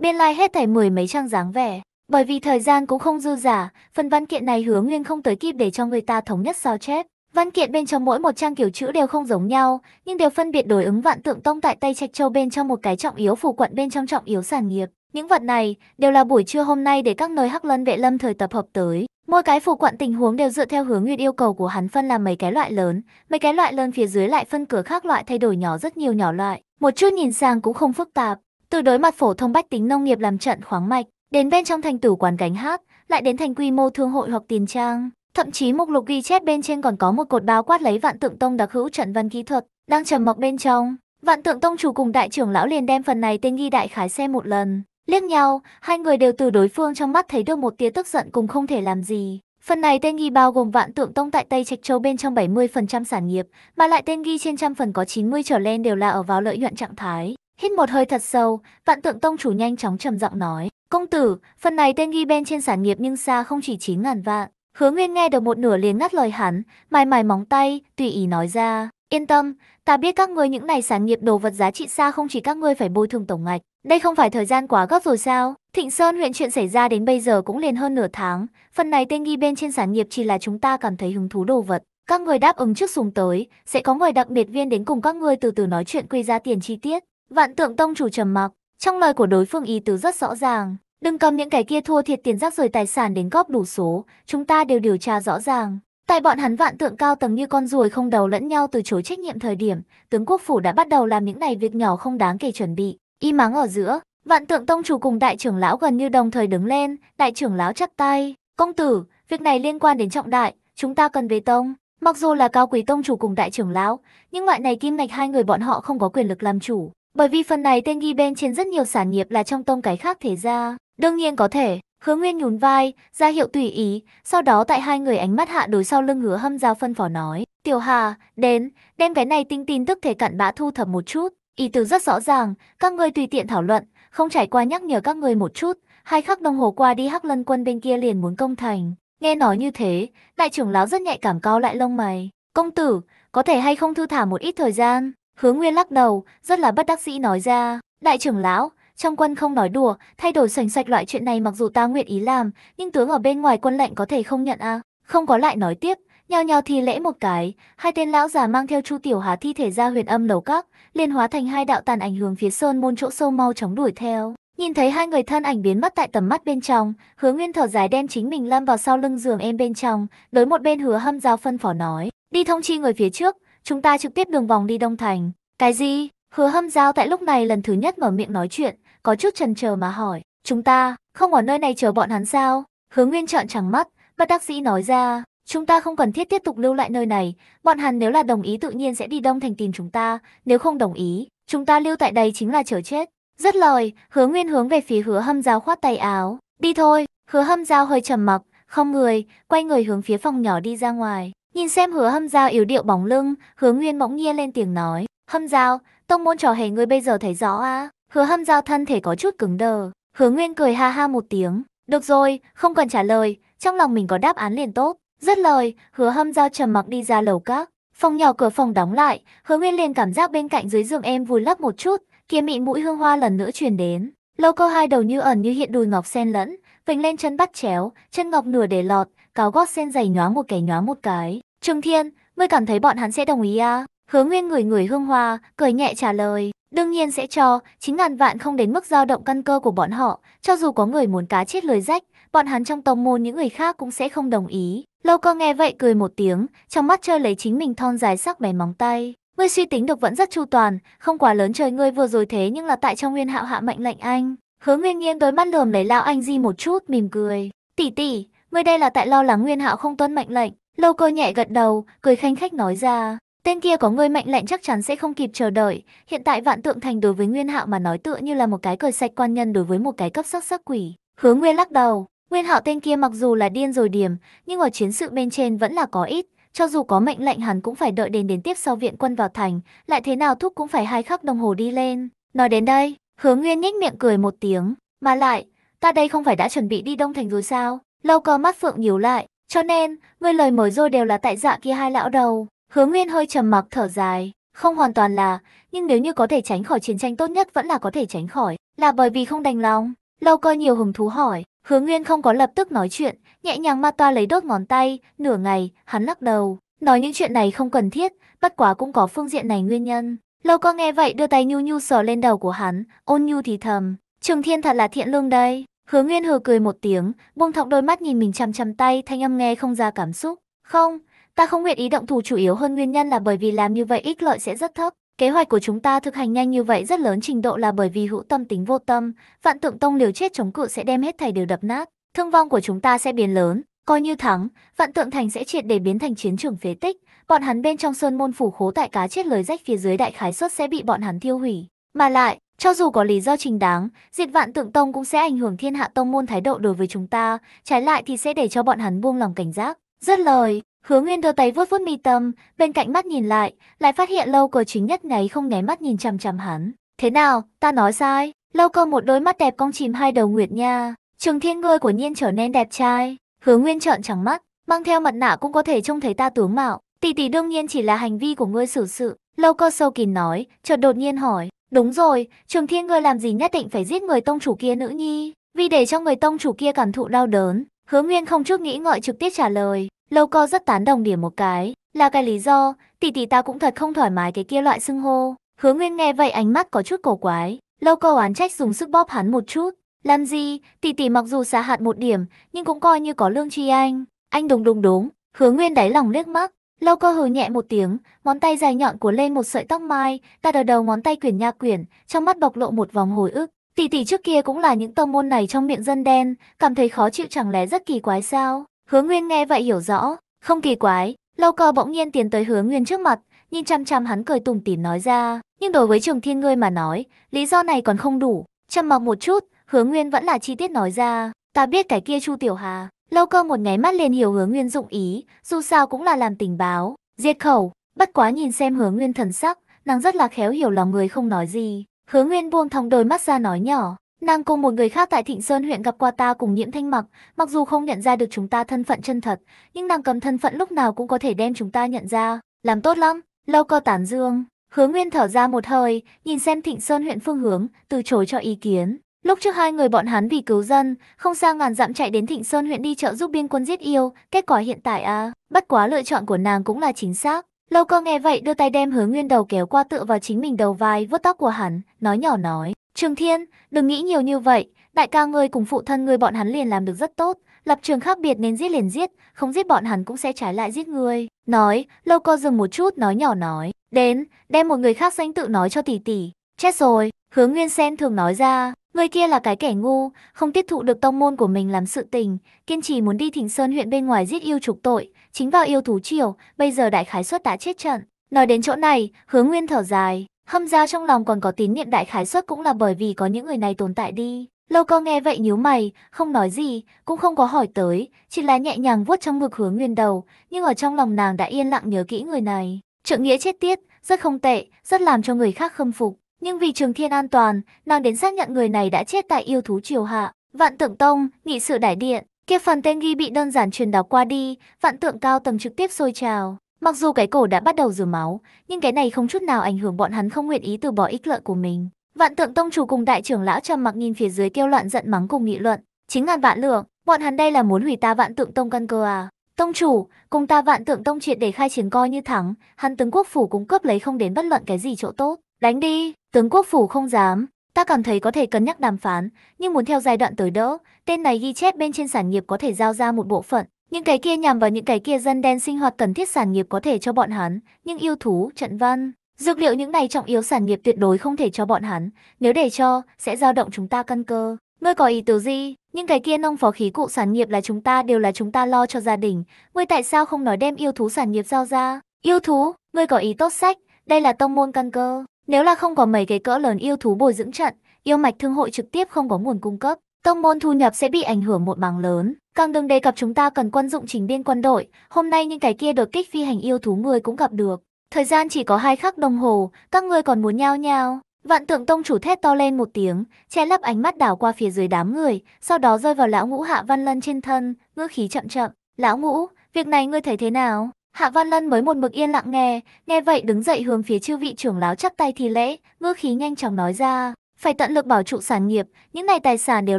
biên lai hết thảy mười mấy trang dáng vẻ. Bởi vì thời gian cũng không dư giả, phần văn kiện này hứa nguyên không tới kịp để cho người ta thống nhất sao chép. Văn kiện bên trong mỗi một trang kiểu chữ đều không giống nhau, nhưng đều phân biệt đối ứng vạn tượng tông tại Tây Trạch Châu bên trong một cái trọng yếu phủ quận bên trong trọng yếu sản nghiệp. Những vật này đều là buổi trưa hôm nay để các nơi Hắc Lân Vệ Lâm thời tập hợp tới. Mỗi cái phủ quận tình huống đều dựa theo hướng nguyên yêu cầu của hắn phân làm mấy cái loại lớn, mấy cái loại lớn phía dưới lại phân cửa khác loại thay đổi nhỏ rất nhiều nhỏ loại. Một chút nhìn sang cũng không phức tạp, từ đối mặt phổ thông bách tính nông nghiệp làm trận khoáng mạch, đến bên trong thành tử quán gánh hát, lại đến thành quy mô thương hội hoặc tiền trang. Thậm chí mục lục ghi chép bên trên còn có một cột báo quát lấy vạn tượng tông đặc hữu trận văn kỹ thuật, đang trầm mọc bên trong. Vạn tượng tông chủ cùng đại trưởng lão liền đem phần này tên ghi đại khái xem một lần. Liếc nhau, hai người đều từ đối phương trong mắt thấy được một tia tức giận cùng không thể làm gì. Phần này tên ghi bao gồm vạn tượng tông tại Tây Trạch Châu bên trong 70% sản nghiệp, mà lại tên ghi trên trăm phần có 90 trở lên đều là ở vào lợi nhuận trạng thái. Hít một hơi thật sâu, vạn tượng tông chủ nhanh chóng trầm giọng nói. Công tử, phần này tên ghi bên trên sản nghiệp nhưng xa không chỉ 9 ngàn vạn. Hứa Nguyên nghe được một nửa liền ngắt lời hắn, mài mài móng tay, tùy ý nói ra. Yên tâm, ta biết các ngươi những này sản nghiệp đồ vật giá trị xa không chỉ các ngươi phải bồi thường tổng ngạch. Đây không phải thời gian quá gấp rồi sao? Thịnh Sơn huyện chuyện xảy ra đến bây giờ cũng liền hơn nửa tháng. Phần này tên ghi bên trên sản nghiệp chỉ là chúng ta cảm thấy hứng thú đồ vật. Các người đáp ứng trước sùng tới, sẽ có người đặc biệt viên đến cùng các ngươi từ từ nói chuyện quy ra tiền chi tiết. Vạn tượng tông chủ trầm mặc, trong lời của đối phương ý tứ rất rõ ràng. Đừng cầm những cái kia thua thiệt tiền rác rời tài sản đến góp đủ số, chúng ta đều điều tra rõ ràng. Tại bọn hắn vạn tượng cao tầng như con ruồi không đầu lẫn nhau từ chối trách nhiệm thời điểm, tướng quốc phủ đã bắt đầu làm những này việc nhỏ không đáng kể chuẩn bị. Y mắng ở giữa, vạn tượng tông chủ cùng đại trưởng lão gần như đồng thời đứng lên, đại trưởng lão chắp tay. Công tử, việc này liên quan đến trọng đại, chúng ta cần về tông. Mặc dù là cao quý tông chủ cùng đại trưởng lão, nhưng loại này kim ngạch hai người bọn họ không có quyền lực làm chủ. Bởi vì phần này tên ghi bên trên rất nhiều sản nghiệp là trong tông cái khác thế ra. Đương nhiên có thể, hứa nguyên nhún vai, ra hiệu tùy ý, sau đó tại hai người ánh mắt hạ đối sau lưng hứa hâm giao phân phỏ nói. Tiểu Hà, đến, đem cái này tinh tin tức thể cặn bã thu thập một chút. Ý tứ rất rõ ràng, các người tùy tiện thảo luận, không trải qua nhắc nhở các người một chút. Hai khắc đồng hồ qua đi hắc lân quân bên kia liền muốn công thành. Nghe nói như thế, đại trưởng lão rất nhạy cảm cao lại lông mày. Công tử, có thể hay không thư thả một ít thời gian? Hứa Nguyên lắc đầu, rất là bất đắc dĩ nói ra. Đại trưởng lão, trong quân không nói đùa, thay đổi sành sạch loại chuyện này mặc dù ta nguyện ý làm, nhưng tướng ở bên ngoài quân lệnh có thể không nhận à. Không có lại nói tiếp, nhào nhào thì lễ một cái, hai tên lão già mang theo Chu Tiểu Hà thi thể ra huyền âm lầu các, liền hóa thành hai đạo tàn ảnh hướng phía sơn môn chỗ sâu mau chóng đuổi theo. Nhìn thấy hai người thân ảnh biến mất tại tầm mắt bên trong, Hứa Nguyên thở dài đem chính mình lăn vào sau lưng giường em bên trong, đối một bên Hứa Hâm Giao phân phỏ nói, đi thông chi người phía trước, chúng ta trực tiếp đường vòng đi Đông Thành. Cái gì? Hứa hâm giao tại lúc này lần thứ nhất mở miệng nói chuyện, có chút chần chờ mà hỏi. Chúng ta, không ở nơi này chờ bọn hắn sao? Hứa Nguyên trợn trắng mắt, bất đắc sĩ nói ra. Chúng ta không cần thiết tiếp tục lưu lại nơi này, bọn hắn nếu là đồng ý tự nhiên sẽ đi Đông Thành tìm chúng ta, nếu không đồng ý, chúng ta lưu tại đây chính là chờ chết. Rất lời, hứa nguyên hướng về phía hứa hâm giao khoát tay áo. Đi thôi, hứa hâm giao hơi trầm mặc, không người, quay người hướng phía phòng nhỏ đi ra ngoài. Nhìn xem hứa hâm giao yếu điệu bóng lưng, hứa nguyên bỗng nhiên lên tiếng nói. Hâm giao, tông môn trò hề ngươi bây giờ thấy rõ à? Hứa hâm giao thân thể có chút cứng đờ. Hứa nguyên cười ha ha một tiếng. Được rồi, không cần trả lời, trong lòng mình có đáp án liền tốt. Rất lời, hứa hâm giao trầm mặc đi ra lầu các. Phòng nhỏ cửa phòng đóng lại, hứa nguyên liền cảm giác bên cạnh dưới giường em vùi lấp một chút, kia mị mũi hương hoa lần nữa truyền đến. Lâu câu hai đầu như ẩn như hiện đùi ngọc sen lẫn, vình lên chân bắt chéo, chân ngọc nửa để lọt, cáo gót sen dày nhóa một cái nhóa một cái. Trương Thiên, ngươi cảm thấy bọn hắn sẽ đồng ý à? Hứa Nguyên người người hương hoa, cười nhẹ trả lời. Đương nhiên sẽ cho, chính ngàn vạn không đến mức dao động căn cơ của bọn họ, cho dù có người muốn cá chết lời rách, bọn hắn trong tông môn những người khác cũng sẽ không đồng ý. Lâu cơ nghe vậy cười một tiếng, trong mắt chơi lấy chính mình thon dài sắc bé móng tay. Ngươi suy tính được vẫn rất chu toàn, không quá lớn trời ngươi vừa rồi thế nhưng là tại trong nguyên hạo hạ mệnh lệnh anh. Hứa Nguyên Nghiên đôi mắt lườm lấy lão anh di một chút mỉm cười. Tỷ tỷ, ngươi đây là tại lo lắng Nguyên Hạo không tuân mệnh lệnh. Lâu cơ nhẹ gật đầu, cười khanh khách nói ra. Tên kia có ngươi mệnh lệnh chắc chắn sẽ không kịp chờ đợi. Hiện tại vạn tượng thành đối với Nguyên Hạo mà nói tựa như là một cái cởi sạch quan nhân đối với một cái cấp sắc sắc quỷ. Hứa Nguyên lắc đầu. Nguyên Hạo tên kia mặc dù là điên rồi điểm, nhưng ở chiến sự bên trên vẫn là có ít. Cho dù có mệnh lệnh hắn cũng phải đợi đến đến tiếp sau viện quân vào thành, lại thế nào thúc cũng phải hai khắc đồng hồ đi lên. Nói đến đây, Hứa Nguyên nhếch miệng cười một tiếng, mà lại, ta đây không phải đã chuẩn bị đi Đông Thành rồi sao? Lâu có mắt Phượng nhíu lại, cho nên, ngươi lời mới rồi đều là tại dạ kia hai lão đầu. Hướng Nguyên hơi trầm mặc thở dài, không hoàn toàn là, nhưng nếu như có thể tránh khỏi chiến tranh tốt nhất vẫn là có thể tránh khỏi, là bởi vì không đành lòng. Lâu coi nhiều hứng thú hỏi, Hướng Nguyên không có lập tức nói chuyện, nhẹ nhàng ma toa lấy đốt ngón tay, nửa ngày, hắn lắc đầu, nói những chuyện này không cần thiết, bất quá cũng có phương diện này nguyên nhân. Lâu có nghe vậy đưa tay nhu nhu sờ lên đầu của hắn, ôn nhu thì thầm, Trường Thiên thật là thiện lương đây. Hứa Nguyên hờ cười một tiếng, buông thọng đôi mắt nhìn mình chằm chằm tay, thanh âm nghe không ra cảm xúc. Không, ta không nguyện ý động thủ chủ yếu hơn nguyên nhân là bởi vì làm như vậy ích lợi sẽ rất thấp. Kế hoạch của chúng ta thực hành nhanh như vậy rất lớn trình độ là bởi vì hữu tâm tính vô tâm, vạn tượng tông liều chết chống cự sẽ đem hết thảy đều đập nát. Thương vong của chúng ta sẽ biến lớn, coi như thắng, vạn tượng thành sẽ triệt để biến thành chiến trường phế tích. Bọn hắn bên trong sơn môn phủ khố tại cá chết lời rách phía dưới đại khái suất sẽ bị bọn hắn tiêu hủy. Mà lại, cho dù có lý do trình đáng, diệt vạn tượng tông cũng sẽ ảnh hưởng thiên hạ tông môn thái độ đối với chúng ta, trái lại thì sẽ để cho bọn hắn buông lòng cảnh giác. Rất lời, hứa nguyên đưa tay vuốt vuốt mi tâm, bên cạnh mắt nhìn lại, lại phát hiện lâu cờ chính nhất ngày không nháy mắt nhìn chằm chằm hắn. Thế nào, ta nói sai, lâu cờ một đôi mắt đẹp cong chìm hai đầu nguyệt nha, trường thiên ngươi của nhiên trở nên đẹp trai, hứa nguyên trợn trắng mắt, mang theo mặt nạ cũng có thể trông thấy ta tướng mạo. Tỷ tỷ đương nhiên chỉ là hành vi của ngươi xử sự, lâu cơ sâu kín nói, chợt đột nhiên hỏi, Đúng rồi, Trường Thiên ngươi làm gì nhất định phải giết người tông chủ kia nữ nhi, vì để cho người tông chủ kia cảm thụ đau đớn. Hứa Nguyên không chút nghĩ ngợi trực tiếp trả lời, lâu co rất tán đồng điểm một cái, là cái lý do, tỷ tỷ ta cũng thật không thoải mái cái kia loại xưng hô. Hứa Nguyên nghe vậy ánh mắt có chút cổ quái, lâu co oán trách dùng sức bóp hắn một chút. Làm gì, tỷ tỷ mặc dù xả hạt một điểm, nhưng cũng coi như có lương tri anh. Anh đúng đúng đúng, hứa Nguyên đáy lòng liếc mắt, Lâu cơ hừ nhẹ một tiếng, món tay dài nhọn của lên một sợi tóc mai, ta đờ đầu ngón tay quyển nha quyển, trong mắt bộc lộ một vòng hồi ức. Tỷ tỷ trước kia cũng là những tông môn này trong miệng dân đen, cảm thấy khó chịu chẳng lẽ rất kỳ quái sao? Hứa Nguyên nghe vậy hiểu rõ, không kỳ quái, lâu cơ bỗng nhiên tiến tới Hứa Nguyên trước mặt, nhìn chăm chăm hắn cười tùng tỉm nói ra, nhưng đối với Trường Thiên ngươi mà nói, lý do này còn không đủ, chăm mặc một chút, Hứa Nguyên vẫn là chi tiết nói ra, ta biết cái kia Chu Tiểu Hà, Lâu cơ một nháy mắt liền hiểu hướng nguyên dụng ý, dù sao cũng là làm tình báo, diệt khẩu, bất quá nhìn xem hướng nguyên thần sắc, nàng rất là khéo hiểu lòng người không nói gì. Hướng nguyên buông thòng đôi mắt ra nói nhỏ, nàng cùng một người khác tại Thịnh Sơn huyện gặp qua ta cùng nhiễm thanh mặc, mặc dù không nhận ra được chúng ta thân phận chân thật, nhưng nàng cầm thân phận lúc nào cũng có thể đem chúng ta nhận ra, làm tốt lắm, lâu cơ tán dương. Hướng nguyên thở ra một hơi, nhìn xem Thịnh Sơn huyện phương hướng, từ chối cho ý kiến. Lúc trước hai người bọn hắn vì cứu dân, không xa ngàn dặm chạy đến Thịnh Sơn huyện đi trợ giúp biên quân giết yêu, kết quả hiện tại à, bất quá lựa chọn của nàng cũng là chính xác. Lâu cơ nghe vậy đưa tay đem hứa nguyên đầu kéo qua tựa vào chính mình đầu vai vuốt tóc của hắn, nói nhỏ nói. Trường Thiên, đừng nghĩ nhiều như vậy, đại ca ngươi cùng phụ thân ngươi bọn hắn liền làm được rất tốt, lập trường khác biệt nên giết liền giết, không giết bọn hắn cũng sẽ trái lại giết ngươi. Nói, lâu cơ dừng một chút nói nhỏ nói, đến, đem một người khác danh tự nói cho tỷ tỷ, chết rồi, hứa nguyên sen thường nói ra. Người kia là cái kẻ ngu, không tiếp thụ được tông môn của mình làm sự tình, kiên trì muốn đi thỉnh sơn huyện bên ngoài giết yêu trục tội, chính vào yêu thú triều, bây giờ đại khái suất đã chết trận. Nói đến chỗ này, hướng nguyên thở dài, hâm ra trong lòng còn có tín niệm đại khái suất cũng là bởi vì có những người này tồn tại đi. Lâu Cơ nghe vậy nhíu mày, không nói gì, cũng không có hỏi tới, chỉ là nhẹ nhàng vuốt trong ngực hướng nguyên đầu, nhưng ở trong lòng nàng đã yên lặng nhớ kỹ người này. Trượng nghĩa chết tiết, rất không tệ, rất làm cho người khác khâm phục. Nhưng vì Trường Thiên an toàn, nàng đến xác nhận người này đã chết tại yêu thú triều hạ. Vạn tượng tông, nghị sự đại điện, kia phần tên ghi bị đơn giản truyền đọc qua đi, vạn tượng cao tầng trực tiếp sôi trào. Mặc dù cái cổ đã bắt đầu rửa máu, nhưng cái này không chút nào ảnh hưởng bọn hắn không nguyện ý từ bỏ ích lợi của mình. Vạn tượng tông chủ cùng đại trưởng lão trầm mặc nhìn phía dưới kêu loạn giận mắng cùng nghị luận. Chính ngàn vạn lượng, bọn hắn đây là muốn hủy ta vạn tượng tông căn cơ à? Tông chủ, cùng ta vạn tượng tông triệt để khai chiến coi như thắng, hắn tướng quốc phủ cũng cướp lấy không đến bất luận cái gì chỗ tốt. Đánh đi, tướng quốc phủ không dám. Ta cảm thấy có thể cân nhắc đàm phán, nhưng muốn theo giai đoạn tới đỡ, tên này ghi chép bên trên sản nghiệp có thể giao ra một bộ phận. Những cái kia nhằm vào những cái kia dân đen sinh hoạt cần thiết sản nghiệp có thể cho bọn hắn, nhưng yêu thú, trận văn, dược liệu những này trọng yếu sản nghiệp tuyệt đối không thể cho bọn hắn, nếu để cho, sẽ dao động chúng ta căn cơ. Ngươi có ý tứ gì? Những cái kia nông phó khí cụ sản nghiệp là chúng ta đều là chúng ta lo cho gia đình. Ngươi tại sao không nói đem yêu thú sản nghiệp giao ra? Yêu thú, ngươi có ý tốt sách, đây là tông môn căn cơ. Nếu là không có mấy cái cỡ lớn yêu thú bồi dưỡng trận, yêu mạch thương hội trực tiếp không có nguồn cung cấp, tông môn thu nhập sẽ bị ảnh hưởng một mảng lớn. Càng đừng đề cập chúng ta cần quân dụng chỉnh biên quân đội, hôm nay những cái kia đột kích phi hành yêu thú người cũng gặp được. Thời gian chỉ có hai khắc đồng hồ, các ngươi còn muốn nhao nhao. Vạn tượng tông chủ thét to lên một tiếng, che lấp ánh mắt đảo qua phía dưới đám người, sau đó rơi vào lão ngũ hạ văn lân trên thân, ngữ khí chậm chậm. Lão ngũ, việc này ngươi thấy thế nào? Hạ Văn Lân mới một mực yên lặng nghe, nghe vậy đứng dậy hướng phía chư vị trưởng láo chắc tay thì lễ, ngư khí nhanh chóng nói ra, phải tận lực bảo trụ sản nghiệp, những này tài sản đều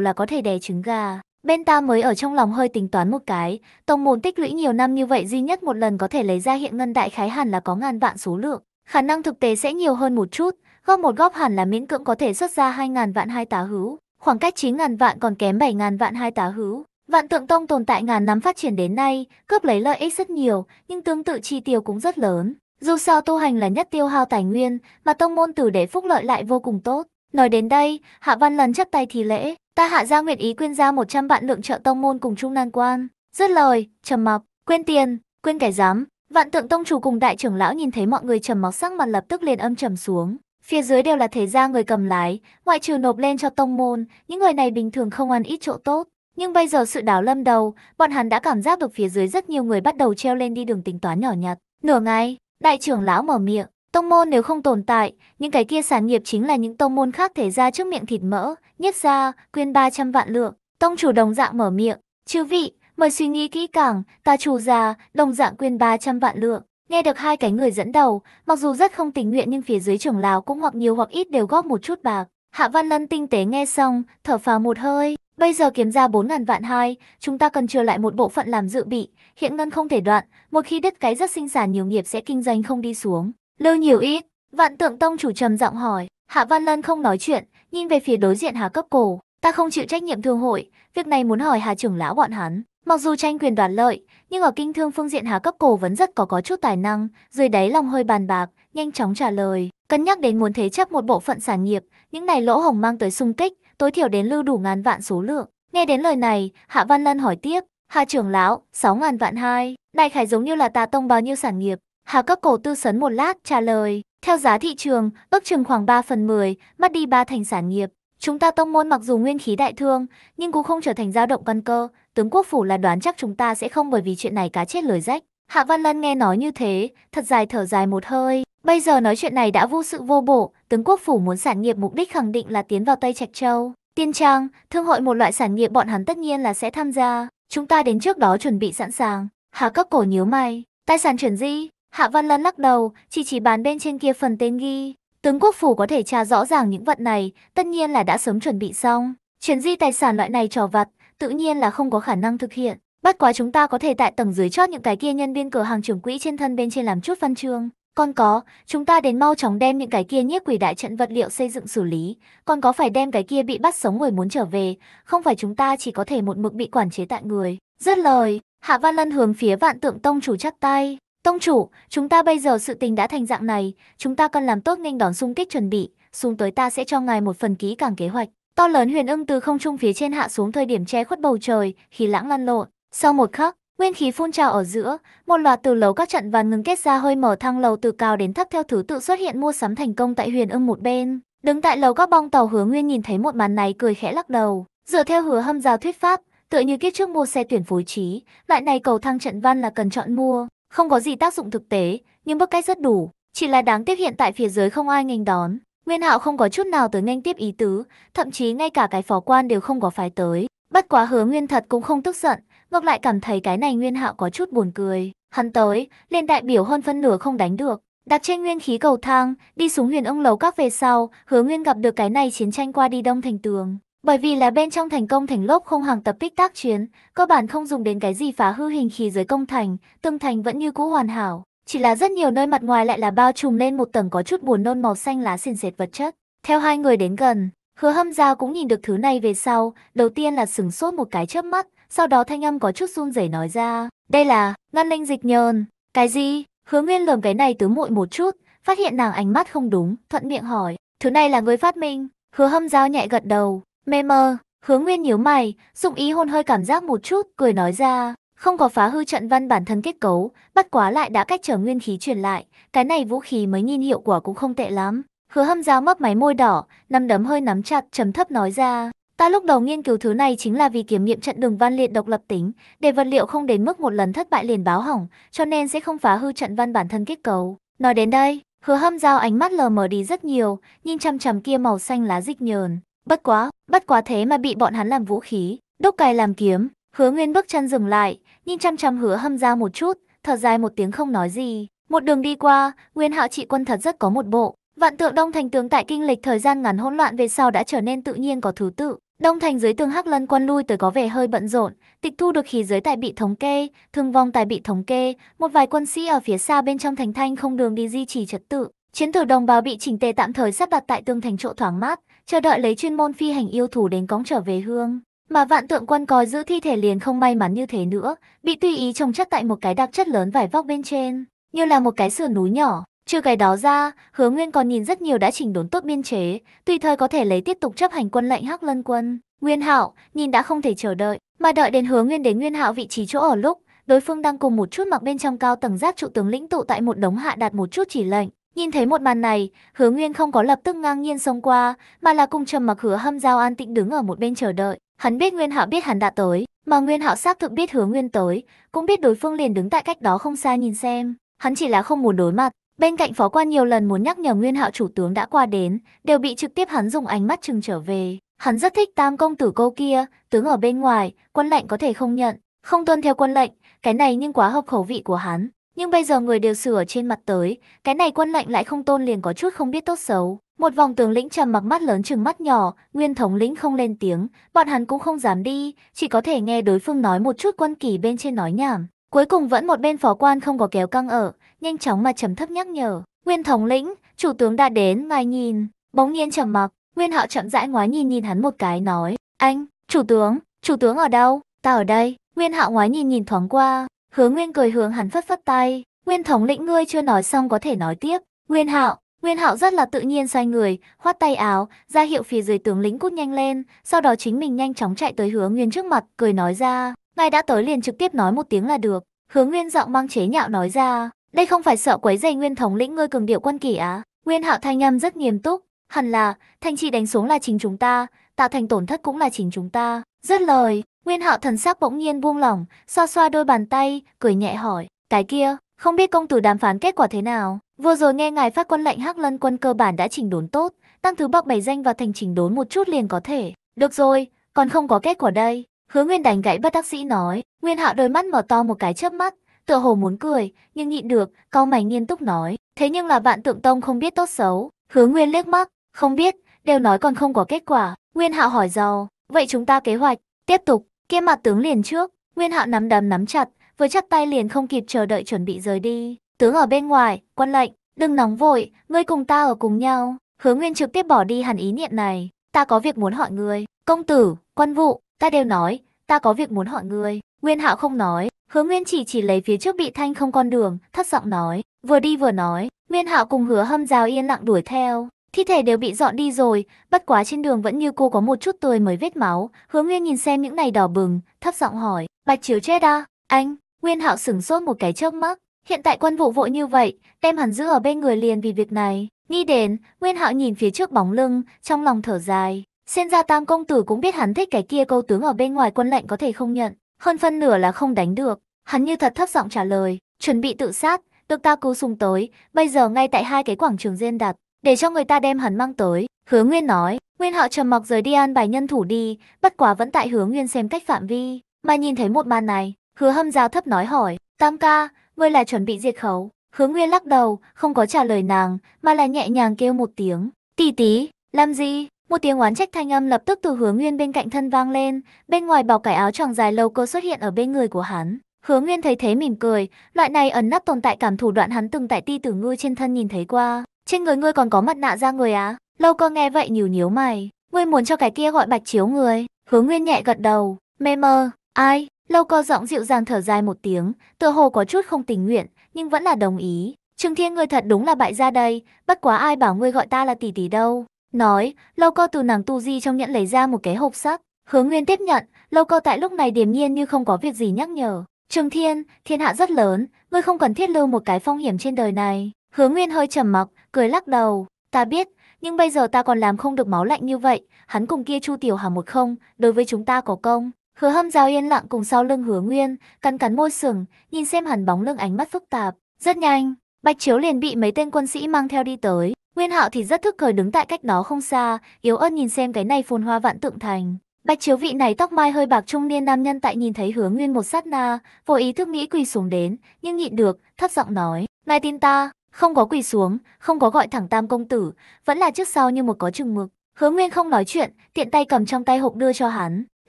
là có thể đè trứng gà. Bên ta mới ở trong lòng hơi tính toán một cái, tổng môn tích lũy nhiều năm như vậy duy nhất một lần có thể lấy ra hiện ngân đại khái hẳn là có ngàn vạn số lượng, khả năng thực tế sẽ nhiều hơn một chút, góp một góp hẳn là miễn cưỡng có thể xuất ra 2 ngàn vạn hai tá hữu, khoảng cách 9 ngàn vạn còn kém 7 ngàn vạn hai tá hữu. Vạn tượng tông tồn tại ngàn năm phát triển đến nay, cướp lấy lợi ích rất nhiều, nhưng tương tự chi tiêu cũng rất lớn. Dù sao tu hành là nhất tiêu hao tài nguyên, mà tông môn tử để phúc lợi lại vô cùng tốt. Nói đến đây, Hạ Văn lần chấp tay thì lễ, ta Hạ gia nguyện ý quyên ra 100 vạn lượng trợ tông môn cùng Trung Nan Quan. Rất lời, trầm mặc, quên tiền, quên kẻ dám. Vạn tượng tông chủ cùng đại trưởng lão nhìn thấy mọi người trầm mặc sắc mặt lập tức liền âm trầm xuống. Phía dưới đều là thế gia người cầm lái, ngoại trừ nộp lên cho tông môn, những người này bình thường không ăn ít chỗ tốt. Nhưng bây giờ sự đảo lâm đầu, bọn hắn đã cảm giác được phía dưới rất nhiều người bắt đầu treo lên đi đường tính toán nhỏ nhặt. Nửa ngày, đại trưởng lão mở miệng, tông môn nếu không tồn tại, những cái kia sản nghiệp chính là những tông môn khác thể ra trước miệng thịt mỡ, nhất ra, quyên 300 vạn lượng. Tông chủ đồng dạng mở miệng, chư vị, mời suy nghĩ kỹ càng, ta chủ già, đồng dạng quyên 300 vạn lượng. Nghe được hai cái người dẫn đầu, mặc dù rất không tình nguyện nhưng phía dưới trưởng lão cũng hoặc nhiều hoặc ít đều góp một chút bạc. Hạ Văn Lân tinh tế nghe xong, thở phào một hơi. Bây giờ kiếm ra 4.000 vạn hai, chúng ta cần trừ lại một bộ phận làm dự bị, hiện ngân không thể đoạn, một khi đứt cái rất sinh sản nhiều nghiệp sẽ kinh doanh không đi xuống. Lưu nhiều ít, vạn tượng tông chủ trầm giọng hỏi, Hạ Văn Lân không nói chuyện, nhìn về phía đối diện Hà cấp cổ, ta không chịu trách nhiệm thương hội, việc này muốn hỏi Hà trưởng lão bọn hắn. Mặc dù tranh quyền đoạt lợi, nhưng ở kinh thương phương diện Hà cấp cổ vẫn rất có có chút tài năng, dưới đáy lòng hơi bàn bạc, nhanh chóng trả lời. Cân nhắc đến muốn thế chấp một bộ phận sản nghiệp, những này lỗ hồng mang tới sung kích, tối thiểu đến lưu đủ ngàn vạn số lượng. Nghe đến lời này, Hạ Văn Lân hỏi tiếp, Hạ trưởng lão, 6 ngàn vạn hai, đại khải giống như là tà tông bao nhiêu sản nghiệp. Hạ các cổ tư sấn một lát trả lời, theo giá thị trường, ước chừng khoảng 3 phần 10, mất đi 3 thành sản nghiệp. Chúng ta tông môn mặc dù nguyên khí đại thương, nhưng cũng không trở thành dao động căn cơ, tướng quốc phủ là đoán chắc chúng ta sẽ không bởi vì chuyện này cá chết lời rách. Hạ Văn Lân nghe nói như thế, thật dài thở dài một hơi, Bây giờ nói chuyện này đã vô sự vô bổ, tướng quốc phủ muốn sản nghiệp mục đích khẳng định là tiến vào Tây Trạch Châu. Tiên Trang, thương hội một loại sản nghiệp bọn hắn tất nhiên là sẽ tham gia, chúng ta đến trước đó chuẩn bị sẵn sàng. hạ cấp cổ nhíu mày, tài sản chuyển di, Hạ Văn Lân lắc đầu, chỉ chỉ bàn bên trên kia phần tên ghi. Tướng quốc phủ có thể tra rõ ràng những vật này, tất nhiên là đã sớm chuẩn bị xong. Chuyển di tài sản loại này trò vặt, tự nhiên là không có khả năng thực hiện. bất quá chúng ta có thể tại tầng dưới chót những cái kia nhân viên cửa hàng trưởng quỹ trên thân bên trên làm chút văn chương. Con có, chúng ta đến mau chóng đem những cái kia nhiếp quỷ đại trận vật liệu xây dựng xử lý. Con có phải đem cái kia bị bắt sống người muốn trở về, không phải chúng ta chỉ có thể một mực bị quản chế tại người. Rất lời, Hạ Văn Lân hướng phía vạn tượng tông chủ chắc tay. Tông chủ, chúng ta bây giờ sự tình đã thành dạng này, chúng ta cần làm tốt nghênh đón xung kích chuẩn bị, xuống tới ta sẽ cho ngài một phần ký càng kế hoạch. To lớn huyền ưng từ không trung phía trên hạ xuống thời điểm che khuất bầu trời, khí lãng lăn lộn. Sau một khắc, Nguyên khí phun trào ở giữa, một loạt từ lấu các trận và ngừng kết ra hơi mở thang lầu từ cao đến thấp theo thứ tự xuất hiện mua sắm thành công tại Huyền Ưng một bên. Đứng tại lầu các bong tàu Hứa Nguyên nhìn thấy một màn này cười khẽ lắc đầu. Dựa theo Hứa Hâm Giao thuyết pháp, tựa như kiếp trước mua xe tuyển phối trí, loại này cầu thang trận văn là cần chọn mua, không có gì tác dụng thực tế, nhưng bước cách rất đủ, chỉ là đáng tiếc hiện tại phía dưới không ai nghênh đón. Nguyên Hạo không có chút nào tới nhanh tiếp ý tứ, thậm chí ngay cả cái phó quan đều không có phái tới. Bất quá Hứa Nguyên thật cũng không tức giận, Ngược lại cảm thấy cái này Nguyên Hạo có chút buồn cười. Hắn tới, liên đại biểu hơn phân nửa không đánh được. Đặt trên nguyên khí cầu thang, đi xuống huyền ông lầu các về sau, hứa nguyên gặp được cái này chiến tranh qua đi đông thành tường. Bởi vì là bên trong thành công thành lốp không hàng tập kích tác chiến, cơ bản không dùng đến cái gì phá hư hình khí dưới công thành, tương thành vẫn như cũ hoàn hảo. Chỉ là rất nhiều nơi mặt ngoài lại là bao trùm lên một tầng có chút buồn nôn màu xanh lá xiên dệt vật chất. Theo hai người đến gần, hứa hâm gia cũng nhìn được thứ này về sau, đầu tiên là sửng sốt một cái chớp mắt, sau đó thanh âm có chút run rẩy nói ra, đây là, ngăn linh dịch nhờn, cái gì? Hứa Nguyên lườm cái này tứ muội một chút, phát hiện nàng ánh mắt không đúng, thuận miệng hỏi, thứ này là người phát minh, hứa hâm giao nhẹ gật đầu, mê mờ. hứa Nguyên nhíu mày, dụng ý hôn hơi cảm giác một chút, cười nói ra, không có phá hư trận văn bản thân kết cấu, bất quá lại đã cách trở nguyên khí truyền lại, cái này vũ khí mới nhìn hiệu quả cũng không tệ lắm. Hứa hâm giao mấp máy môi đỏ, nắm đấm hơi nắm chặt trầm thấp nói ra, Ta lúc đầu nghiên cứu thứ này chính là vì kiểm nghiệm trận đường văn liệt độc lập tính, để vật liệu không đến mức một lần thất bại liền báo hỏng, cho nên sẽ không phá hư trận văn bản thân kết cấu. Nói đến đây, hứa hâm giao ánh mắt lờ mờ đi rất nhiều, nhìn chằm chằm kia màu xanh lá dịch nhờn. Bất quá, bất quá thế mà bị bọn hắn làm vũ khí, đúc cài làm kiếm. Hứa Nguyên bước chân dừng lại, nhìn chăm chăm hứa hâm giao một chút, thở dài một tiếng không nói gì. Một đường đi qua, Nguyên Hạo trị quân thật rất có một bộ. Vạn tượng đông thành tướng tại kinh lịch thời gian ngắn hỗn loạn về sau đã trở nên tự nhiên có thứ tự, Đông thành dưới tường Hắc Lân quân lui tới có vẻ hơi bận rộn, tịch thu được khí giới tại bị thống kê, thương vong tại bị thống kê, một vài quân sĩ ở phía xa bên trong thành thanh không đường đi duy trì trật tự. Chiến tử đồng bào bị chỉnh tề tạm thời sắp đặt tại tương thành chỗ thoáng mát, chờ đợi lấy chuyên môn phi hành yêu thủ đến cõng trở về hương. Mà vạn tượng quân coi giữ thi thể liền không may mắn như thế nữa, bị tùy ý trồng chất tại một cái đặc chất lớn vải vóc bên trên, như là một cái sườn núi nhỏ. Trừ cái đó ra, Hứa Nguyên còn nhìn rất nhiều đã chỉnh đốn tốt biên chế, tùy thời có thể lấy tiếp tục chấp hành quân lệnh Hắc Lân quân. Nguyên Hạo nhìn đã không thể chờ đợi, mà đợi đến Hứa Nguyên đến Nguyên Hạo vị trí chỗ ở lúc, đối phương đang cùng một chút mặc bên trong cao tầng giác trụ tướng lĩnh tụ tại một đống hạ đạt một chút chỉ lệnh. Nhìn thấy một màn này, Hứa Nguyên không có lập tức ngang nhiên xông qua, mà là cùng Trầm Mặc Hứa Hâm Giao an tĩnh đứng ở một bên chờ đợi. Hắn biết Nguyên Hạo biết hắn đã tới, mà Nguyên Hạo xác thực biết Hứa Nguyên tới, cũng biết đối phương liền đứng tại cách đó không xa nhìn xem. Hắn chỉ là không muốn đối mặt, Bên cạnh phó quan nhiều lần muốn nhắc nhở Nguyên Hạo chủ tướng đã qua đến, đều bị trực tiếp hắn dùng ánh mắt chừng trở về. Hắn rất thích tam công tử cô kia, tướng ở bên ngoài, quân lệnh có thể không nhận, không tuân theo quân lệnh, cái này nhưng quá hợp khẩu vị của hắn. Nhưng bây giờ người đều sửa trên mặt tới, cái này quân lệnh lại không tôn liền có chút không biết tốt xấu. Một vòng tướng lĩnh trầm mặc mắt lớn chừng mắt nhỏ, nguyên thống lĩnh không lên tiếng, bọn hắn cũng không dám đi, chỉ có thể nghe đối phương nói một chút quân kỳ bên trên nói nhảm. Cuối cùng vẫn một bên phó quan không có kéo căng ở, nhanh chóng mà trầm thấp nhắc nhở. Nguyên thống lĩnh, chủ tướng đã đến, ngài nhìn. Bỗng nhiên trầm mặc, Nguyên Hạo chậm rãi ngoái nhìn nhìn hắn một cái nói. Anh, chủ tướng, chủ tướng ở đâu? Ta ở đây. Nguyên Hạo ngoái nhìn nhìn thoáng qua, hứa Nguyên cười hướng hắn phất phất tay. Nguyên thống lĩnh ngươi chưa nói xong có thể nói tiếp. Nguyên Hạo, Nguyên Hạo rất là tự nhiên xoay người, khoát tay áo, ra hiệu phía dưới tướng lĩnh cút nhanh lên, sau đó chính mình nhanh chóng chạy tới Hứa Nguyên trước mặt, cười nói ra, Ngài đã tới liền trực tiếp nói một tiếng là được. Hướng Nguyên giọng mang chế nhạo nói ra, đây không phải sợ quấy dây Nguyên thống lĩnh ngươi cường điệu quân kỷ á. Nguyên hạo thanh âm rất nghiêm túc, hẳn là, thanh chi đánh xuống là chính chúng ta, tạo thành tổn thất cũng là chính chúng ta. Rất lời, Nguyên hạo thần sắc bỗng nhiên buông lỏng, xoa xoa đôi bàn tay, cười nhẹ hỏi, cái kia, không biết công tử đàm phán kết quả thế nào. Vừa rồi nghe ngài phát quân lệnh Hắc Lân quân cơ bản đã chỉnh đốn tốt, tăng thứ bậc bảy danh và thành chỉnh đốn một chút liền có thể. Được rồi, còn không có kết quả đây. Hứa Nguyên đành gãy bất đắc sĩ nói, Nguyên Hạo đôi mắt mở to một cái chớp mắt, tựa hồ muốn cười, nhưng nhịn được, cau mày nghiêm túc nói, thế nhưng là bạn Tượng Tông không biết tốt xấu. Hứa Nguyên liếc mắt, không biết, đều nói còn không có kết quả. Nguyên Hạo hỏi dò. vậy chúng ta kế hoạch, tiếp tục, kia mặt tướng liền trước, Nguyên Hạo nắm đấm nắm chặt, vừa chắc tay liền không kịp chờ đợi chuẩn bị rời đi. Tướng ở bên ngoài, quân lệnh, đừng nóng vội, ngươi cùng ta ở cùng nhau. Hứa Nguyên trực tiếp bỏ đi hẳn ý niệm này, ta có việc muốn hỏi ngươi. Công tử, quân vụ, Ta đều nói, ta có việc muốn hỏi ngươi. Nguyên Hạo không nói, Hứa Nguyên chỉ chỉ lấy phía trước bị thanh không con đường, thất giọng nói, vừa đi vừa nói, Nguyên Hạo cùng Hứa Hâm Giao yên lặng đuổi theo. Thi thể đều bị dọn đi rồi, bất quá trên đường vẫn như cô có một chút tươi mới vết máu. Hứa Nguyên nhìn xem những này đỏ bừng, thấp giọng hỏi, Bạch Chiếu chết à? Anh, Nguyên Hạo sửng sốt một cái chớp mắt. Hiện tại quân vụ vội như vậy, đem hắn giữ ở bên người liền vì việc này. Nghĩ đến, Nguyên Hạo nhìn phía trước bóng lưng, trong lòng thở dài. Xem ra tam công tử cũng biết hắn thích cái kia câu tướng ở bên ngoài quân lệnh có thể không nhận, hơn phân nửa là không đánh được. Hắn như thật thấp giọng trả lời, chuẩn bị tự sát, được ta cứu sùng tới, bây giờ ngay tại hai cái quảng trường riêng đặt, để cho người ta đem hắn mang tới. Hứa Nguyên nói, Nguyên họ trầm mặc rời đi an bài nhân thủ đi, bất quá vẫn tại Hứa Nguyên xem cách phạm vi, mà nhìn thấy một màn này, Hứa Hâm giao thấp nói hỏi, Tam ca, ngươi là chuẩn bị diệt khấu. Hứa Nguyên lắc đầu, không có trả lời nàng, mà là nhẹ nhàng kêu một tiếng, tì tí, làm gì? Một tiếng oán trách thanh âm lập tức từ Hứa Nguyên bên cạnh thân vang lên, bên ngoài bọc cải áo choàng dài lâu cô xuất hiện ở bên người của hắn. Hứa Nguyên thấy thế mỉm cười, loại này ẩn nấp tồn tại cảm thủ đoạn hắn từng tại ti tử ngư trên thân nhìn thấy qua. Trên người ngươi còn có mặt nạ ra người á? Lâu cơ nghe vậy nhíu nhíu mày, ngươi muốn cho cái kia gọi Bạch Chiếu người? Hứa Nguyên nhẹ gật đầu, mê mơ, ai? Lâu cơ giọng dịu dàng thở dài một tiếng, tựa hồ có chút không tình nguyện, nhưng vẫn là đồng ý. Trương Thiên ngươi thật đúng là bại gia đây, bất quá ai bảo ngươi gọi ta là tỷ tỷ đâu. Nói, Lâu Co từ nàng tu di trong nhẫn lấy ra một cái hộp sắt Hứa Nguyên tiếp nhận, Lâu Co tại lúc này điềm nhiên như không có việc gì nhắc nhở. Trường Thiên, thiên hạ rất lớn, ngươi không cần thiết lưu một cái phong hiểm trên đời này. Hứa Nguyên hơi trầm mặc, cười lắc đầu. Ta biết, nhưng bây giờ ta còn làm không được máu lạnh như vậy. Hắn cùng kia Chu Tiểu Hà một không, đối với chúng ta có công. Hứa Hâm Giao yên lặng cùng sau lưng Hứa Nguyên, cắn cắn môi sừng, nhìn xem hắn bóng lưng ánh mắt phức tạp. Rất nhanh, Bạch Chiếu liền bị mấy tên quân sĩ mang theo đi tới. Nguyên Hạo thì rất thức thời đứng tại cách đó không xa, yếu ớt nhìn xem cái này phồn hoa vạn tượng thành. Bạch chiếu vị này tóc mai hơi bạc trung niên nam nhân tại nhìn thấy Hứa nguyên một sát na, vô ý thức nghĩ quỳ xuống đến, nhưng nhịn được, thấp giọng nói, ngài tin ta, không có quỳ xuống, không có gọi thẳng tam công tử, vẫn là trước sau như một có chừng mực. Hứa nguyên không nói chuyện, tiện tay cầm trong tay hộp đưa cho hắn.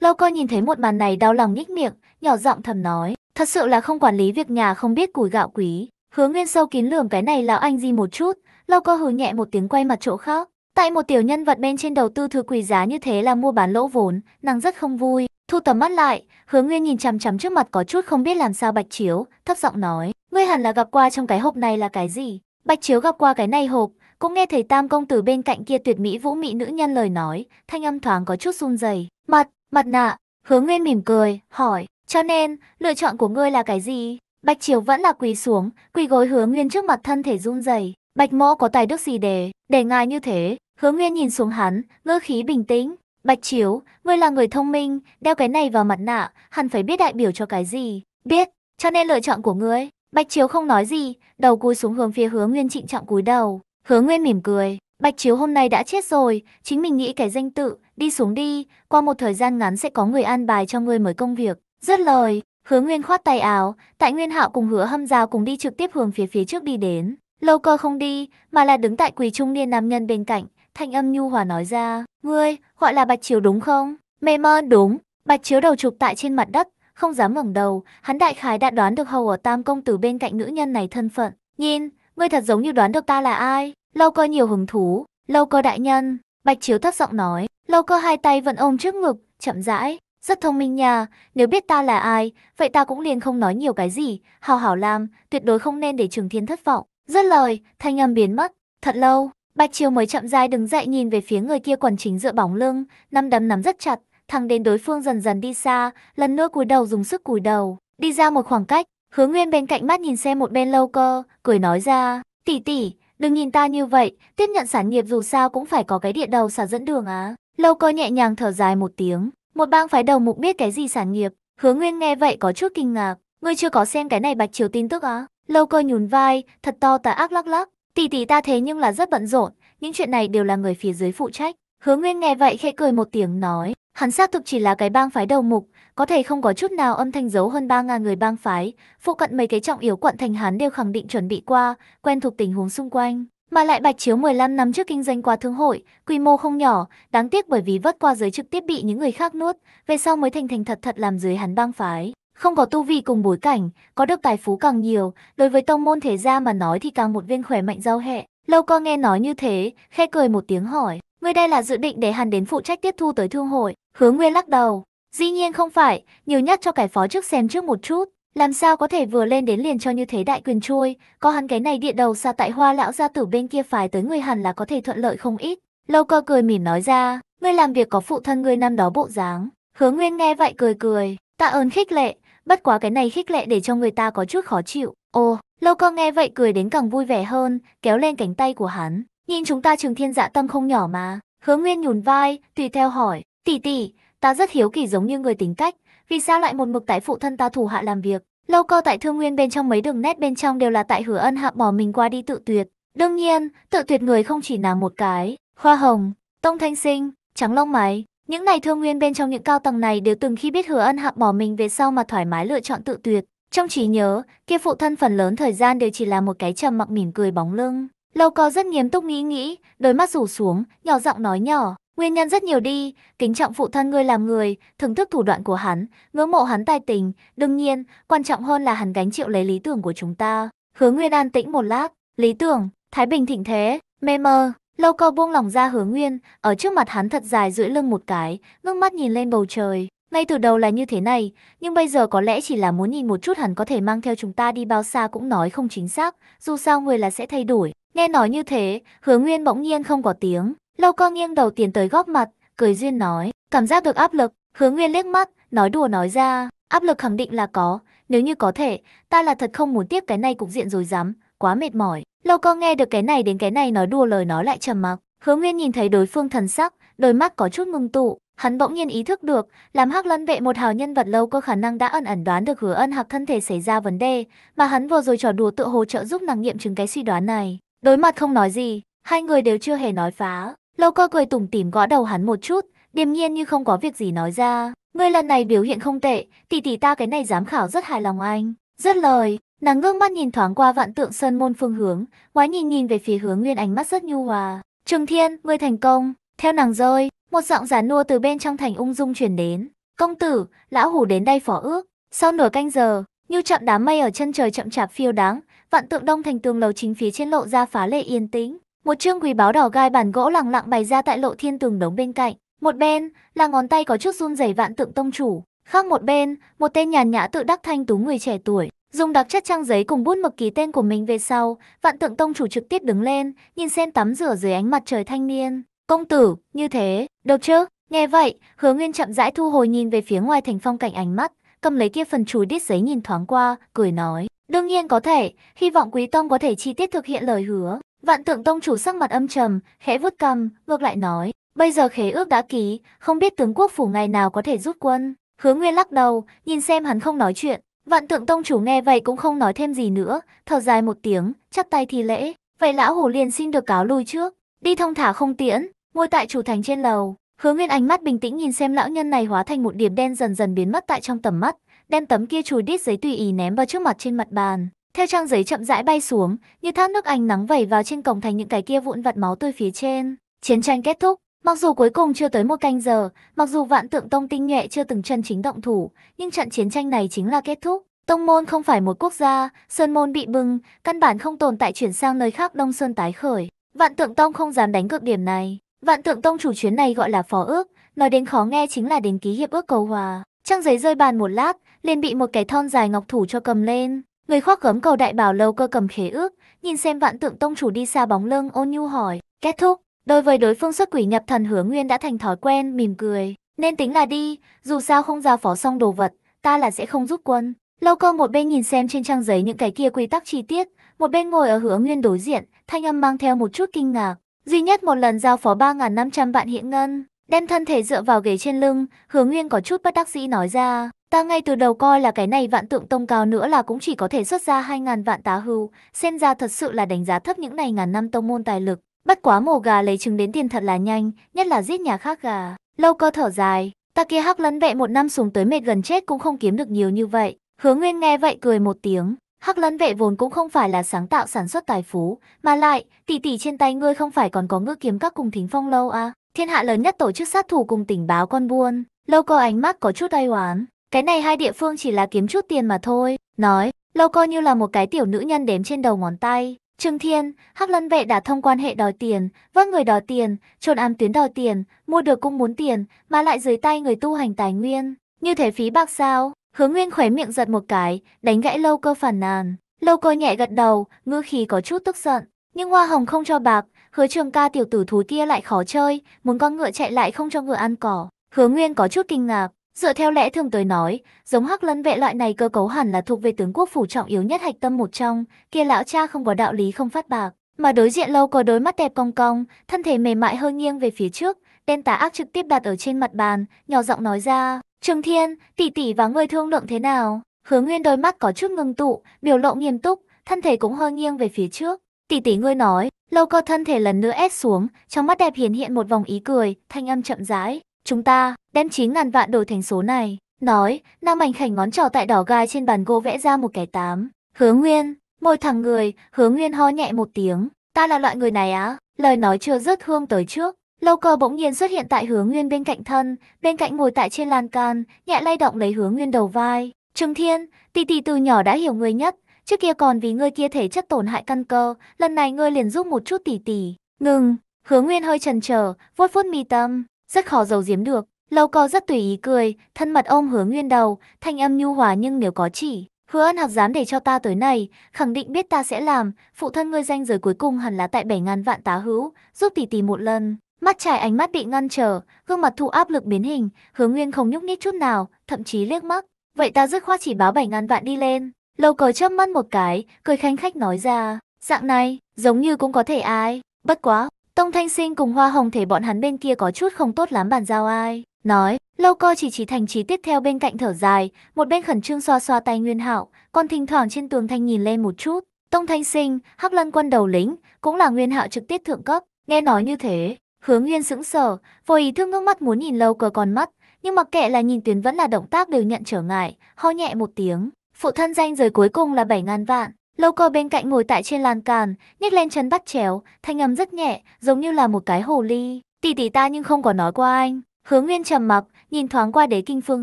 Lâu coi nhìn thấy một màn này đau lòng nhích miệng, nhỏ giọng thầm nói, thật sự là không quản lý việc nhà không biết củi gạo quý. Hứa nguyên sâu kín lường cái này lão anh gì một chút, Lâu cơ hừ nhẹ một tiếng quay mặt chỗ khác. Tại một tiểu nhân vật bên trên đầu tư thứ quý giá như thế là mua bán lỗ vốn, nàng rất không vui. Thu tầm mắt lại, Hứa Nguyên nhìn chằm chằm trước mặt có chút không biết làm sao Bạch Chiếu, thấp giọng nói, "Ngươi hẳn là gặp qua trong cái hộp này là cái gì?" Bạch Chiếu gặp qua cái này hộp, cũng nghe thấy Tam công tử bên cạnh kia tuyệt mỹ vũ mỹ nữ nhân lời nói, thanh âm thoáng có chút run rẩy. "Mặt, mặt nạ." Hứa Nguyên mỉm cười, hỏi, "Cho nên, lựa chọn của ngươi là cái gì?" Bạch Chiếu vẫn là quỳ xuống, quỳ gối Hứa Nguyên trước mặt thân thể run rẩy, Bạch mỗ có tài đức gì để, để ngài như thế, hứa nguyên nhìn xuống hắn, ngơ khí bình tĩnh. Bạch chiếu, ngươi là người thông minh, đeo cái này vào mặt nạ, hẳn phải biết đại biểu cho cái gì. Biết, cho nên lựa chọn của ngươi. Bạch chiếu không nói gì, đầu cúi xuống hướng phía hứa nguyên trịnh trọng cúi đầu. Hứa nguyên mỉm cười, Bạch Chiếu hôm nay đã chết rồi, chính mình nghĩ cái danh tự, đi xuống đi, qua một thời gian ngắn sẽ có người an bài cho ngươi mới công việc. Rất lời, hứa nguyên khoát tay áo, tại nguyên hạo cùng hứa hâm giao cùng đi trực tiếp hướng phía phía trước đi đến. Lâu cơ không đi, mà là đứng tại quỳ trung niên nam nhân bên cạnh, thanh âm nhu hòa nói ra, ngươi, gọi là Bạch Chiếu đúng không? Mê mơn đúng, Bạch Chiếu đầu trục tại trên mặt đất, không dám ngẩng đầu, hắn đại khái đã đoán được hầu ở tam công tử bên cạnh nữ nhân này thân phận. Nhìn, ngươi thật giống như đoán được ta là ai, lâu cơ nhiều hứng thú, lâu cơ đại nhân, Bạch Chiếu thấp giọng nói, lâu cơ hai tay vẫn ôm trước ngực, chậm rãi, rất thông minh nha, nếu biết ta là ai, vậy ta cũng liền không nói nhiều cái gì, hào hảo làm, tuyệt đối không nên để Trường Thiên thất vọng. Dứt lời, thanh âm biến mất, thật lâu, Bạch Chiêu mới chậm rãi đứng dậy nhìn về phía người kia quần chính dựa bóng lưng, năm đấm nắm rất chặt, thẳng đến đối phương dần dần đi xa, lần nữa cúi đầu dùng sức cúi đầu, đi ra một khoảng cách, Hứa Nguyên bên cạnh mắt nhìn xe một bên lâu cơ, cười nói ra, "Tỷ tỷ, đừng nhìn ta như vậy, tiếp nhận sản nghiệp dù sao cũng phải có cái địa đầu xả dẫn đường á." Lâu cơ nhẹ nhàng thở dài một tiếng, một bang phái đầu mục biết cái gì sản nghiệp, Hứa Nguyên nghe vậy có chút kinh ngạc, "Ngươi chưa có xem cái này Bạch Chiêu tin tức á?" Lâu cơ nhún vai, thật to tà ác lắc lắc. Tỷ tỷ ta thế nhưng là rất bận rộn, những chuyện này đều là người phía dưới phụ trách. Hứa Nguyên nghe vậy khẽ cười một tiếng nói, hắn xác thực chỉ là cái bang phái đầu mục, có thể không có chút nào âm thanh giấu hơn 3.000 người bang phái, phụ cận mấy cái trọng yếu quận thành hắn đều khẳng định chuẩn bị qua, quen thuộc tình huống xung quanh. Mà lại Bạch Chiếu 15 năm trước kinh doanh qua thương hội, quy mô không nhỏ, đáng tiếc bởi vì vất qua giới trực tiếp bị những người khác nuốt, về sau mới thành thành thật thật làm dưới hắn bang phái. Không có tu vi cùng bối cảnh, có được tài phú càng nhiều, đối với tông môn thế gia mà nói thì càng một viên khỏe mạnh giao hệ. Lâu co nghe nói như thế, khẽ cười một tiếng hỏi, ngươi đây là dự định để hắn đến phụ trách tiếp thu tới thương hội, Hứa nguyên lắc đầu. Dĩ nhiên không phải, nhiều nhất cho cải phó trước xem trước một chút, làm sao có thể vừa lên đến liền cho như thế đại quyền trôi, có hắn cái này địa đầu xa tại hoa lão gia tử bên kia phải tới người hẳn là có thể thuận lợi không ít. Lâu cơ cười mỉm nói ra, ngươi làm việc có phụ thân ngươi năm đó bộ dáng. Hứa Nguyên nghe vậy cười cười, tạ ơn khích lệ, bất quá cái này khích lệ để cho người ta có chút khó chịu. Ồ, lâu cơ nghe vậy cười đến càng vui vẻ hơn, kéo lên cánh tay của hắn. Nhìn chúng ta trường thiên dạ tâm không nhỏ mà. Hứa Nguyên nhún vai, tùy theo hỏi, tỷ tỷ, ta rất hiếu kỳ giống như người tính cách, vì sao lại một mực tại phụ thân ta thủ hạ làm việc. Lâu cơ tại thương nguyên bên trong mấy đường nét bên trong đều là tại hứa ân hạ bỏ mình qua đi tự tuyệt. Đương nhiên, tự tuyệt người không chỉ là một cái. Hoa hồng, tông thanh sinh, trắng long mày, những này thương nguyên bên trong những cao tầng này đều từng khi biết Hứa Ân Hạc bỏ mình về sau mà thoải mái lựa chọn tự tuyệt. Trong trí nhớ, kia phụ thân phần lớn thời gian đều chỉ là một cái trầm mặc mỉm cười bóng lưng. Lâu có rất nghiêm túc nghĩ nghĩ, đôi mắt rủ xuống, nhỏ giọng nói nhỏ. Nguyên nhân rất nhiều đi, kính trọng phụ thân ngươi làm người, thưởng thức thủ đoạn của hắn, ngưỡng mộ hắn tài tình, đương nhiên, quan trọng hơn là hắn gánh chịu lấy lý tưởng của chúng ta. Hứa Nguyên an tĩnh một lát, lý tưởng, thái bình thịnh thế, mê mơ, Lâu cao buông lỏng ra hứa nguyên, ở trước mặt hắn thật dài duỗi lưng một cái, ngước mắt nhìn lên bầu trời. Ngay từ đầu là như thế này, nhưng bây giờ có lẽ chỉ là muốn nhìn một chút hắn có thể mang theo chúng ta đi bao xa cũng nói không chính xác, dù sao người là sẽ thay đổi. Nghe nói như thế, hứa nguyên bỗng nhiên không có tiếng, lâu cao nghiêng đầu tiến tới góp mặt, cười duyên nói, cảm giác được áp lực, hứa nguyên liếc mắt, nói đùa nói ra, áp lực khẳng định là có, nếu như có thể, ta là thật không muốn tiếp cái này cục diện rồi dám, quá mệt mỏi. Lâu co nghe được cái này đến cái này nói đùa lời nó lại trầm mặc. Hứa Nguyên nhìn thấy đối phương thần sắc, đôi mắt có chút ngưng tụ, hắn bỗng nhiên ý thức được, làm Hắc Lân vệ một hào nhân vật lâu có khả năng đã ẩn ẩn đoán được Hứa Ân Hạc thân thể xảy ra vấn đề, mà hắn vừa rồi trò đùa tựa hồ trợ giúp nàng nghiệm chứng cái suy đoán này. Đối mặt không nói gì, hai người đều chưa hề nói phá. Lâu cơ cười tủm tỉm gõ đầu hắn một chút, điềm nhiên như không có việc gì nói ra. Ngươi lần này biểu hiện không tệ, tỷ tỷ ta cái này giám khảo rất hài lòng anh. Rất lời, Nàng ngước mắt nhìn thoáng qua vạn tượng sơn môn phương hướng, ngoái nhìn nhìn về phía hướng nguyên ánh mắt rất nhu hòa. Trường Thiên, ngươi thành công. Theo nàng rơi, một giọng giả nua từ bên trong thành ung dung truyền đến. Công tử, lão hủ đến đây phỏ ước. Sau nửa canh giờ, như chậm đám mây ở chân trời chậm chạp phiêu đáng, vạn tượng đông thành tường lầu chính phía trên lộ ra phá lệ yên tĩnh. Một trương quý báo đỏ gai bản gỗ lặng lặng bày ra tại lộ thiên tường đống bên cạnh. Một bên là ngón tay có chút run rẩy vạn tượng tông chủ, khác một bên, một tên nhàn nhã tự đắc thanh tú người trẻ tuổi, Dùng đặc chất trang giấy cùng bút mực ký tên của mình về sau, vạn tượng tông chủ trực tiếp đứng lên, nhìn xem tắm rửa dưới ánh mặt trời thanh niên. Công tử, như thế, được chứ? Nghe vậy, hứa nguyên chậm rãi thu hồi nhìn về phía ngoài thành phong cảnh ánh mắt, cầm lấy kia phần chùi đít giấy nhìn thoáng qua, cười nói. Đương nhiên có thể, hy vọng quý tông có thể chi tiết thực hiện lời hứa. Vạn tượng tông chủ sắc mặt âm trầm, khẽ vuốt cầm, ngược lại nói. Bây giờ khế ước đã ký, không biết tướng quốc phủ ngày nào có thể rút quân. Hứa Nguyên lắc đầu, nhìn xem hắn không nói chuyện, Vạn tượng tông chủ nghe vậy cũng không nói thêm gì nữa, thở dài một tiếng, chắp tay thi lễ. Vậy lão hủ liền xin được cáo lui trước, đi thông thả không tiễn, ngồi tại chủ thành trên lầu. Hứa Nguyên ánh mắt bình tĩnh nhìn xem lão nhân này hóa thành một điểm đen dần dần biến mất tại trong tầm mắt, đem tấm kia chùi đít giấy tùy ý ném vào trước mặt trên mặt bàn. Theo trang giấy chậm rãi bay xuống, như thác nước ánh nắng vẩy vào trên cổng thành những cái kia vụn vặt máu tươi phía trên. Chiến tranh kết thúc, Mặc dù cuối cùng chưa tới một canh giờ, mặc dù vạn tượng tông tinh nhuệ chưa từng chân chính động thủ, nhưng trận chiến tranh này chính là kết thúc. Tông môn không phải một quốc gia, sơn môn bị bưng, căn bản không tồn tại chuyển sang nơi khác đông sơn tái khởi. Vạn tượng tông không dám đánh cược điểm này. Vạn tượng tông chủ chuyến này gọi là phó ước, nói đến khó nghe chính là đến ký hiệp ước cầu hòa. Trang giấy rơi bàn một lát, liền bị một cái thon dài ngọc thủ cho cầm lên. Người khoác gấm cầu đại bảo lâu cơ cầm khế ước, nhìn xem vạn tượng tông chủ đi xa bóng lưng ôn nhu hỏi, kết thúc. Đối với đối phương xuất quỷ nhập thần hứa nguyên đã thành thói quen, mỉm cười. Nên tính là đi, dù sao không giao phó xong đồ vật, ta là sẽ không giúp quân. Lâu cơ một bên nhìn xem trên trang giấy những cái kia quy tắc chi tiết, một bên ngồi ở hứa nguyên đối diện, thanh âm mang theo một chút kinh ngạc. Duy nhất một lần giao phó 3.500 vạn hiện ngân, đem thân thể dựa vào ghế trên lưng, hứa nguyên có chút bất đắc dĩ nói ra. Ta ngay từ đầu coi là cái này vạn tượng tông cao nữa là cũng chỉ có thể xuất ra 2.000 vạn tá hưu, xem ra thật sự là đánh giá thấp những này ngàn năm tông môn tài lực. Bắt quá mổ gà lấy trứng đến tiền thật là nhanh, nhất là giết nhà khác gà. Lâu cơ thở dài, ta kia hắc lấn vệ một năm xuống tới mệt gần chết cũng không kiếm được nhiều như vậy. Hứa Nguyên nghe vậy cười một tiếng. Hắc lấn vệ vốn cũng không phải là sáng tạo sản xuất tài phú, mà lại, tỷ tỷ trên tay ngươi không phải còn có ngư kiếm các cùng thính phong lâu à. Thiên hạ lớn nhất tổ chức sát thủ cùng tỉnh báo con buôn. Lâu cơ ánh mắt có chút ai oán. Cái này hai địa phương chỉ là kiếm chút tiền mà thôi. Nói, lâu cơ như là một cái tiểu nữ nhân đếm trên đầu ngón tay. Trương Thiên, Hắc Lân Vệ đã thông quan hệ đòi tiền, vác người đòi tiền, trôn am tuyến đòi tiền, mua được cung muốn tiền, mà lại dưới tay người tu hành tài nguyên. Như thế phí bạc sao? Hướng Nguyên khóe miệng giật một cái, đánh gãy lâu cơ phản nàn. Lâu cơ nhẹ gật đầu, ngữ khí có chút tức giận. Nhưng hoa hồng không cho bạc, hứa trường ca tiểu tử thú kia lại khó chơi, muốn con ngựa chạy lại không cho ngựa ăn cỏ. Hứa Nguyên có chút kinh ngạc, Dựa theo lẽ thường tới nói, giống hắc lân vệ loại này cơ cấu hẳn là thuộc về tướng quốc phủ trọng yếu nhất hạch tâm một trong, kia lão cha không có đạo lý không phát bạc. Mà đối diện lâu có đôi mắt đẹp cong cong, thân thể mềm mại hơi nghiêng về phía trước, đen tà ác trực tiếp đặt ở trên mặt bàn, nhỏ giọng nói ra, Trương Thiên, tỷ tỷ và người thương lượng thế nào? Hứa Nguyên đôi mắt có chút ngưng tụ, biểu lộ nghiêm túc, thân thể cũng hơi nghiêng về phía trước. Tỷ tỷ ngươi nói, lâu co thân thể lần nữa ép xuống, trong mắt đẹp hiển hiện một vòng ý cười, thanh âm chậm rãi. Chúng ta đem chín ngàn vạn đổi thành số này. Nói, Nam Ảnh khảnh ngón trỏ tại đỏ gai trên bàn gỗ vẽ ra một cái tám. Hứa Nguyên, môi thẳng người, Hứa Nguyên ho nhẹ một tiếng. Ta là loại người này á, lời nói chưa dứt hương tới trước. Lâu cơ bỗng nhiên xuất hiện tại Hứa Nguyên bên cạnh thân, bên cạnh ngồi tại trên lan can, nhẹ lay động lấy Hứa Nguyên đầu vai. Trương Thiên, tỷ tỷ từ nhỏ đã hiểu người nhất, trước kia còn vì ngươi kia thể chất tổn hại căn cơ, lần này ngươi liền giúp một chút tỷ tỷ. Ngừng, Hứa Nguyên hơi chần chờ, vuốt vuốt mi tâm, rất khó giấu giếm được, lâu co rất tùy ý cười, thân mật ôm hứa nguyên đầu, thanh âm nhu hòa nhưng nếu có chỉ. Hứa ân học dám để cho ta tới này, khẳng định biết ta sẽ làm, phụ thân ngươi danh giới cuối cùng hẳn là tại bảy ngàn vạn tá hữu, giúp tỷ tỷ một lần. Mắt trải ánh mắt bị ngăn trở, gương mặt thụ áp lực biến hình, hứa nguyên không nhúc nhích chút nào, thậm chí liếc mắt. Vậy ta dứt khoát chỉ báo bảy ngàn vạn đi lên. Lâu cờ chớp mắt một cái, cười khanh khách nói ra, dạng này, giống như cũng có thể ai, bất quá, Tông Thanh Sinh cùng Hoa Hồng thể bọn hắn bên kia có chút không tốt lắm bàn giao ai. Nói, lâu co chỉ chỉ thành trí tiếp theo bên cạnh thở dài, một bên khẩn trương xoa xoa tay Nguyên Hạo, còn thỉnh thoảng trên tường thanh nhìn lên một chút. Tông Thanh Sinh, Hắc Lân quân đầu lính, cũng là Nguyên Hạo trực tiếp thượng cấp, nghe nói như thế. Hướng Nguyên sững sờ, vô ý thương ngước mắt muốn nhìn lâu cờ còn mắt, nhưng mặc kệ là nhìn tuyến vẫn là động tác đều nhận trở ngại, ho nhẹ một tiếng. Phụ thân danh giới cuối cùng là 7 ngàn vạn, Lâu cơ bên cạnh ngồi tại trên lan càn, nhếch lên chân bắt chéo, thanh âm rất nhẹ, giống như là một cái hồ ly. Tỷ tỷ ta nhưng không có nói qua anh. Hướng Nguyên trầm mặc, nhìn thoáng qua đế kinh phương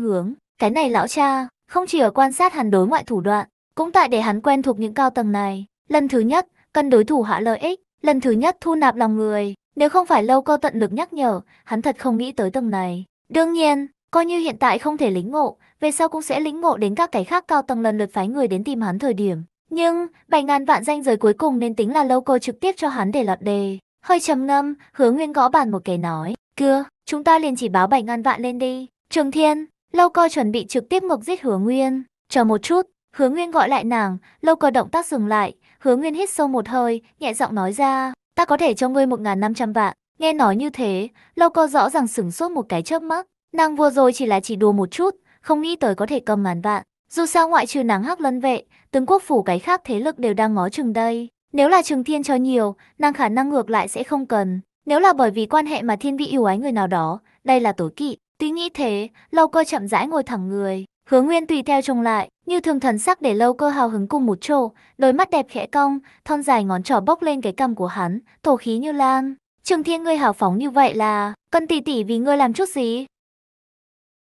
hướng. Cái này lão cha, không chỉ ở quan sát hắn đối ngoại thủ đoạn, cũng tại để hắn quen thuộc những cao tầng này. Lần thứ nhất, cân đối thủ hạ lợi ích, lần thứ nhất thu nạp lòng người. Nếu không phải lâu co tận lực nhắc nhở, hắn thật không nghĩ tới tầng này. Đương nhiên, coi như hiện tại không thể lĩnh ngộ, về sau cũng sẽ lĩnh ngộ đến các cái khác cao tầng lần lượt phái người đến tìm hắn thời điểm. Nhưng, bảy ngàn vạn danh giới cuối cùng nên tính là lâu cô trực tiếp cho hắn để lọt đề. Hơi trầm ngâm, hứa nguyên gõ bàn một cái nói. Cưa, chúng ta liền chỉ báo bảy ngàn vạn lên đi. Trường Thiên, lâu co chuẩn bị trực tiếp ngục giết hứa nguyên. Chờ một chút, hứa nguyên gọi lại nàng, lâu co động tác dừng lại. Hứa nguyên hít sâu một hơi, nhẹ giọng nói ra. Ta có thể cho ngươi một ngàn năm trăm vạn. Nghe nói như thế, lâu co rõ ràng sửng sốt một cái chớp mắt. Nàng vừa rồi chỉ là chỉ đùa một chút, không nghĩ tới có thể cầm ngàn vạn. Dù sao ngoại trừ nàng hắc lân vệ, tướng quốc phủ cái khác thế lực đều đang ngó chừng đây. Nếu là Trường Thiên cho nhiều, năng khả năng ngược lại sẽ không cần. Nếu là bởi vì quan hệ mà thiên vị yêu ái người nào đó, đây là tối kỵ. Tuy nghĩ thế, lâu cơ chậm rãi ngồi thẳng người. hướng Nguyên tùy theo trông lại, như thường thần sắc để lâu cơ hào hứng cùng một chỗ, đôi mắt đẹp khẽ cong, thon dài ngón trỏ bốc lên cái cằm của hắn, thổ khí như lan. Trường Thiên ngươi hào phóng như vậy là, cần tỷ tỷ vì ngươi làm chút gì?